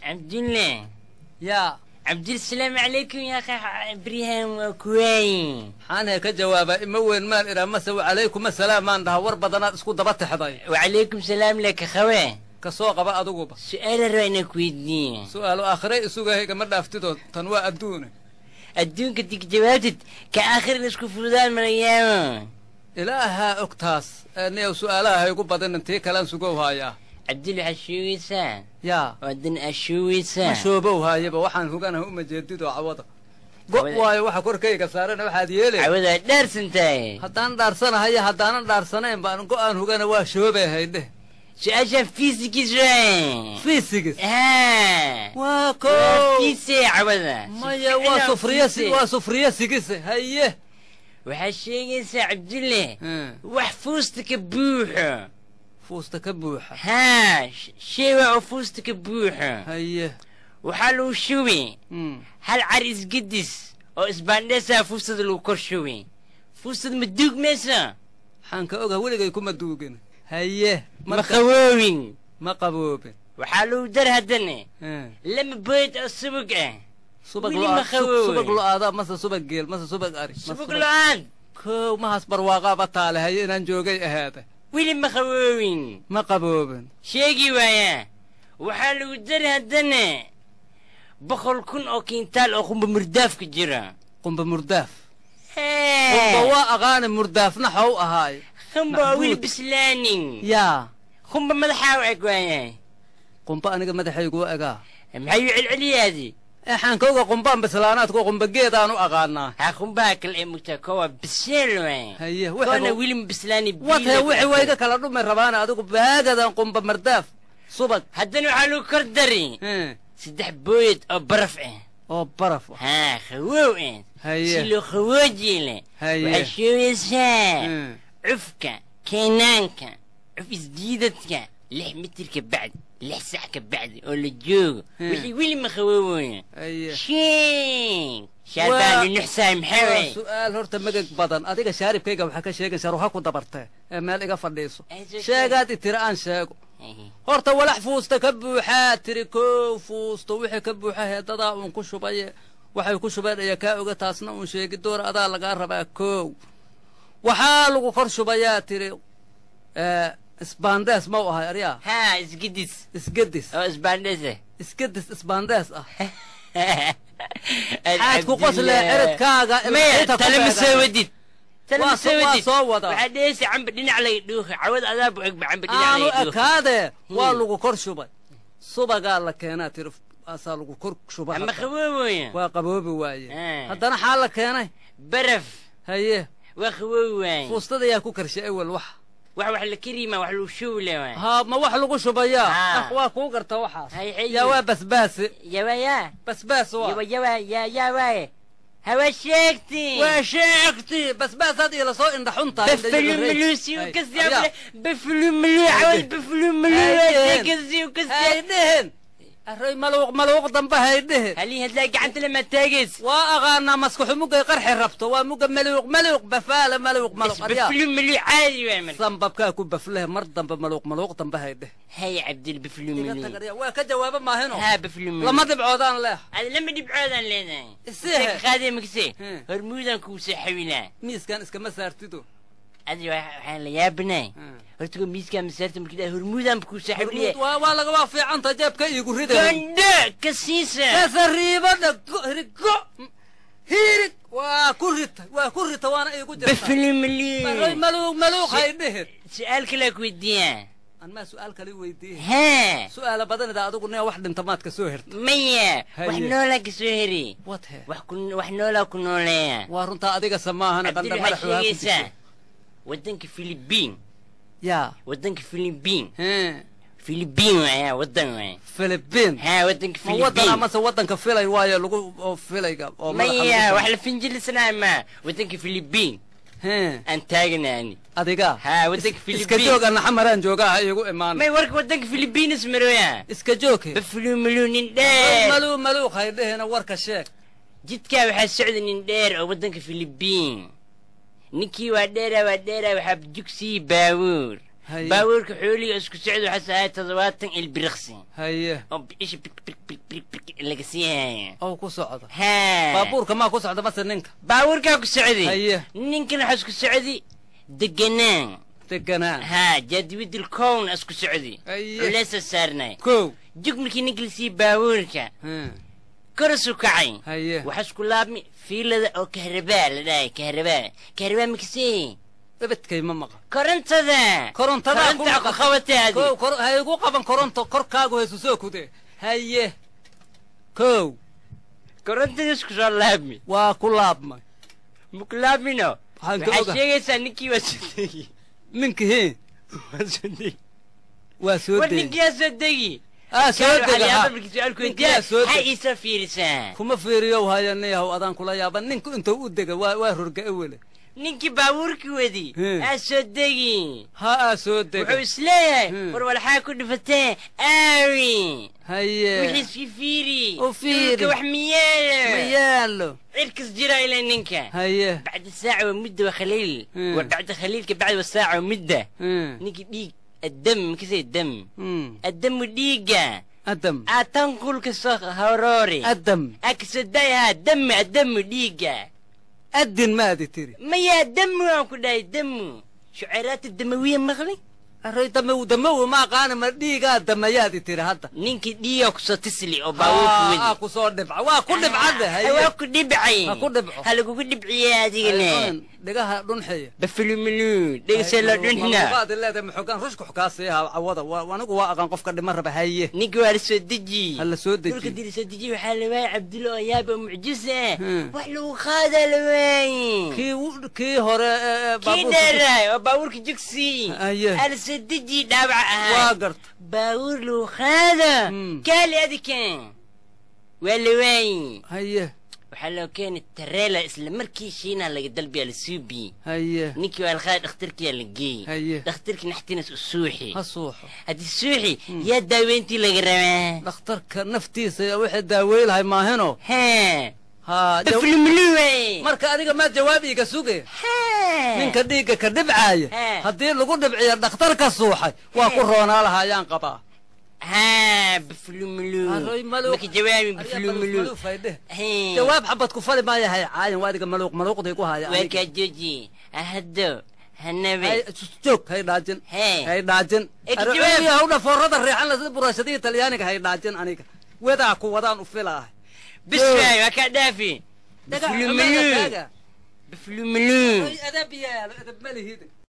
cabdulle ya cabdil calaykum yaa qeex ibrahim waa kuwaaye maxaan he ka jawaabaa ima weyn maan idhaa mase calaykum asalaam maan dhaha war badanaad isku daba texday wacalaykum salaam laka khawe ka soo qaba adiguba su'aala rabaa inaan ku weydiiye su'aalo aakhiray isugahay gama dhaaftidood tan waa adduune adduunka digjawaabtid ka aakhirna isku fududaan marayaamo ilaahaa og taas niyow su'aalaha haygu badanin tii kalaan sugow haayaa cabdilxashuwiisa yaa waa dan ashuwiisa mashoobow haayaba waxaan hoganaha uma jeedidoo cawada go' waayo waxa korkayga saarana waxaad yeelay cawadaa dhaarsantahay haddaan dhaarsanahayo haddaanan dhaarsanayn baan go'aan hogana waa shoobay haydhe su-aashaan fiisigis fiisigis waa ko fiise cawada maya waa sufriya waa sufriya sigise haye waxaad sheegaysaa cabdulle wax fuusta ka buuxo ufuusta ka buuxa haa sheegaa ufuusta ka buuxa haye waxaa lagu shubi hmm. hal car isgidis oo isbaandheesaa fuustada lagu kor shubi fuustad ma duug waxaan ka ogaa weligay kuma duugin haye ma qaboobin ma qaboobin waxaa lagu dar haddane lama boyd oo subug ah eh. subag lo'aada mase subag geel mase subag ari subag lo'aad koow mahaas barwaaqaaba taale haye inaan joogay ahaada weli ma qaboobin ma qaboobin sheegi waayaa waxaa lagu dari haddana boqol kun oo kiintaal oo qumba murdaafka jira qumba murdaaf qumba waa aqaana murdaafna xow ahaayo qumba waa weli bislaanin yaa qumba madaxaa u eg waayaa qumba aniga madaxaygu u egaa maxayuu celceliyaadi Eh, xaankooga qumbaan bislaanaadko qumbageed aan u aqaanaa wixi wayga kala dhume rabaana adigu baagadan qumba mardaaf subag haddana waxaa lagu kor dari eh. saddex booyad oo baraf ah oo baraf ah khawow ah si loo khawoojile waxay sheegaysaa cufka keenaanka cuf isdiidadka lix mitir ka bacdi lix sac ka bacdi oo la joogo wixii weli ma qawoowooyaan su-aal horta magag badan adiga shaaribkayga waxaa ka sheegaysaa ruuxa ku dabartee ee meel iga fadhiiso sheegaad itira aan sheego horta walax fuusta ka buuxaa tiri koo fuusto wixii ka buuxa heedadaa uun ku shubaye waxay ku shubeen ayaa kaa oga taasna uun sheegi doora adaa lagaa rabaa koow waxaa lagu kor shubayaa tiri isbaandees mau ahay aryaa haa isgidis isgedis oo isbaandhese isgedis isbaandees ah xaad ku qosle eradkaaga talemasewadid waxaadheheysa camba dhinac lay dhuuhi cawad adaa bu egba camba dhinac lay ekaade waa hmm. lagu kor shubay subagaa la keenaa tirif asaa lagu kor shubay ama qaboobooya waa qaboobi waaye haddana xaa la keenay baraf haye waa qaboobi waaye fuustada yaa ku karsha ewel waxa وحوح الكريمة وحوح الوشولة ها ما وحوح الوشو بيا أخواك وقر توحاس هاي حي يوا بس يا يوا يا بس باس وا يوا يا يا وا هوا شاكتي وشاكتي بس باس هذه لصوء عند حنطة بفلو ملوسي وكسي بفلو ملوح بفلو ملوح وكسي وكسي هاي نهن array maluuq maluuq damba haydhehe halin hadlaa gacantana ma taagays waa aqaanaa maskaxu mugay qarxi rabto waa muga maluuq maluuq bafaala maluuq maluuq ku baflehe mar damba maluuq maluuq damba haydhehe hay cabdil baflu ka jawaaba maahino dhibcoodaan leeh lama dhibcoodaan leenahay isee magse hmm. hormuudan kuu soo xawinaa miiskan iskama saartido waxaan la yaabinahay hortagoo miiskaa masaarta markida hormuudaanba kuu saaxiibwaa laga waa fiicanta jeebka iigu ridandhe ka siisa kasariibada rigo hiirig waa ku rita waa ku rita waana iigu jirtamalimaluuq maluuq hay dhihir su-aal kalaa ku weydiiyaa anmaa su-aal kale weydiiye hee su-aala badanida adigu nia wax dhintamaad ka soo herta maya wax noolaa ka soo heri wax noolaa ku nooleeya waa runtaa adiga samaahana qandamadaxwaaisa wadanka eh, eh? philibiin ya wadanka philibiin philibiin waaya wadan waaya philibiin ha wadanka philibiin wadan amase wadanka filay waayo lagu oo filayga oo maya wax la finjilisnaa ma wadanka philibiin aan taaganaani adiga ha wadanka philibiin iska joog ana xamaraan joogaa igu imaan may warka wadanka philibiinas marooya eh? iska jooge bafuluu maluu nin dheer maluu maluu khay dhehena warka sheeg jidkaa waxaa socda nin dheer oo wadanka philibiin ninkii waa dheera waa dheera baabuur baabuurka xooliga isku socd waxaa sahay toddobaatan ilbiriqsi oo biisha laga sii baabuurkaa ku socday ninkan waxaa isku socdi deganaan ha jaadibidil kowna isku socdi culeesa saarnay jug markii ninka lasii baabuurka karasu kacay waxaa isku laabmi fiilada oo kahrabaa la dhahay kahrabaa kahrabaa makisee dabadkay ma maqan korontada korontada igu qaban koronto korkaagu heesu soo kude haye kow korontada isku soo laabmi waa ku laabmay ma ku laabmino waxaa sheegaysaa ninkii waa soo degi waa soo degi war ninkiyaa soo degi Ah, aaaaaisa fiirisaa kuma fiiriyow hayanayahow adaan kula yaaba ninku intuu u dega waa rorga awele e ninkii baabuurkii wadi aa soo degi ha aa soo dega wuxuu isleeyahay war walxaa ku dhifatee aawi haye wixiiski fiiri u fiiri wax miyaalo miyaalo cirkas jira ilaa ninka haye bacda saaca waa mudda waa khaliil wa bacda khaliilka bacda waa saaca waa mudda ninkii dhiig الدم كيف الدم الدم ديجا الدم أتنقل كسخ هروري الدم أكسديها الدم الدم ديجا أدن ما أدي تري ما يا دم كده الدم شعيرات الدموية مغلي أري دمو دمو ما قانا ما ديجا الدم يا أدي تري هذا نينك ديجا كسر تسلي أو باوك ودي آه كسر دبع وا كل دبع هذا هي وا كل دبعي كل دبع هل كل دبعي يا ديجا dhegaha dhunxeya bafiluminu dhegasa la dhunxina qaad leedahay eh, maxoogaan rushku xukaasaya ah, cawada anigu waa aqaan qofka dhima raba haye ninki waa la soo deji ha la soo deji dhulka dila soo deji waxaa la waayay cabdulla oo yaaba mucjisa eh. wax lagu qaadaa la waayay kii kii hore eh, kii dheeraay oo baabuurka jigsi ala soo deji dhaabac ahaa waa garta baabuur lagu qaada kaali hmm. adika waa la waayay haye waxaa loo keeni tareela isla markii shiinaa laga dalbiyaa la suu biyey ninkii waa alqaada dhakhtarkiyaa la geeyey dhakhtarkii naxtinas u suuxi haddii suuxi hmm. yaa daaweyntii laga rabaa dhakhtarka naftiisa waxay daaweyn lahay maahino marka adiga maa jawaab iiga suge ninka dhiigga ka dhibcaaya haddii lagu dhibciyo dhakhtarka suuxay waa ku roonaa lahaa qabaa jawaab xabad ku fali maayahay caayan waadiga maluuq maluuqday ku hayajoog hay dhaajin hay dhaajin hawdha foorada reexan la sida buraashadihii talyaaniga hay dhaajin aniga wedaa ku wadaan u filaah biflumulu biflumulu adab yaalo adab malihida